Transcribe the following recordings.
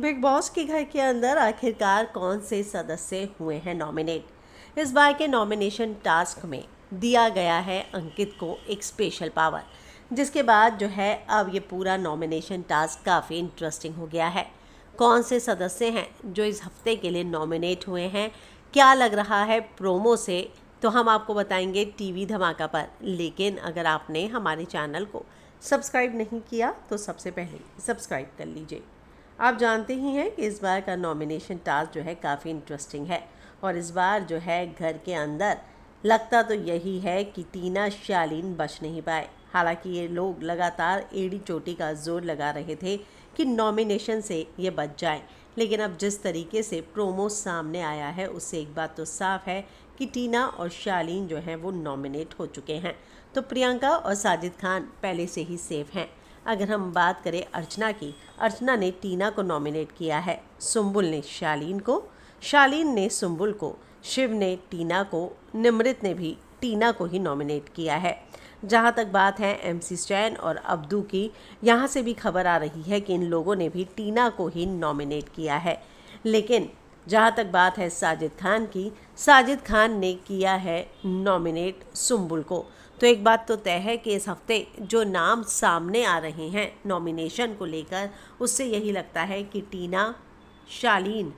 big boss के घर के अंदर आखिरकार कौन से सदस्य हुए हैं नॉमिनेट इस बार के नॉमिनेशन टास्क में दिया गया है अंकित को एक स्पेशल पावर जिसके बाद जो है अब ये पूरा नॉमिनेशन टास्क काफ़ी इंटरेस्टिंग हो गया है कौन से सदस्य हैं जो इस हफ्ते के लिए नॉमिनेट हुए हैं क्या लग रहा है प्रोमो से तो हम आपको बताएंगे टीवी धमाका पर लेकिन अगर आपने हमारे चैनल को सब्सक्राइब नहीं किया तो सबसे पहले सब्सक्राइब कर लीजिए आप जानते ही हैं कि इस बार का नॉमिनेशन टास्क जो है काफ़ी इंटरेस्टिंग है और इस बार जो है घर के अंदर लगता तो यही है कि टीना शालीन बच नहीं पाए हालांकि ये लोग लगातार एड़ी चोटी का जोर लगा रहे थे कि नॉमिनेशन से ये बच जाएं लेकिन अब जिस तरीके से प्रोमो सामने आया है उससे एक बात तो साफ है कि टीना और शालीन जो हैं वो नॉमिनेट हो चुके हैं तो प्रियंका और साजिद खान पहले से ही सेफ हैं अगर हम बात करें अर्चना की अर्चना ने टीना को नॉमिनेट किया है सुम्बुल ने शालीन को शालीन ने सुम्बुल को शिव ने टीना को निमृत ने भी टीना को ही नॉमिनेट किया है जहाँ तक बात है एम सी स्टैन और अब्दू की यहाँ से भी खबर आ रही है कि इन लोगों ने भी टीना को ही नॉमिनेट किया है लेकिन जहाँ तक बात है साजिद खान की साजिद खान ने किया है नॉमिनेट सुम्बुल को तो एक बात तो तय है कि इस हफ्ते जो नाम सामने आ रहे हैं नॉमिनेशन को लेकर उससे यही लगता है कि टीना शालीन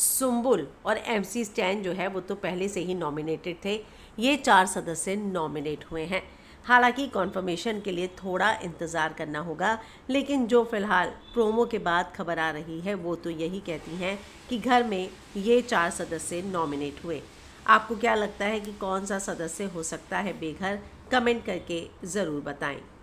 सुम्बुल और एम सी स्टैन जो है वो तो पहले से ही नॉमिनेटेड थे ये चार सदस्य नॉमिनेट हुए हैं हालांकि कॉन्फर्मेशन के लिए थोड़ा इंतज़ार करना होगा लेकिन जो फ़िलहाल प्रोमो के बाद खबर आ रही है वो तो यही कहती हैं कि घर में ये चार सदस्य नॉमिनेट हुए आपको क्या लगता है कि कौन सा सदस्य हो सकता है बेघर कमेंट करके ज़रूर बताएं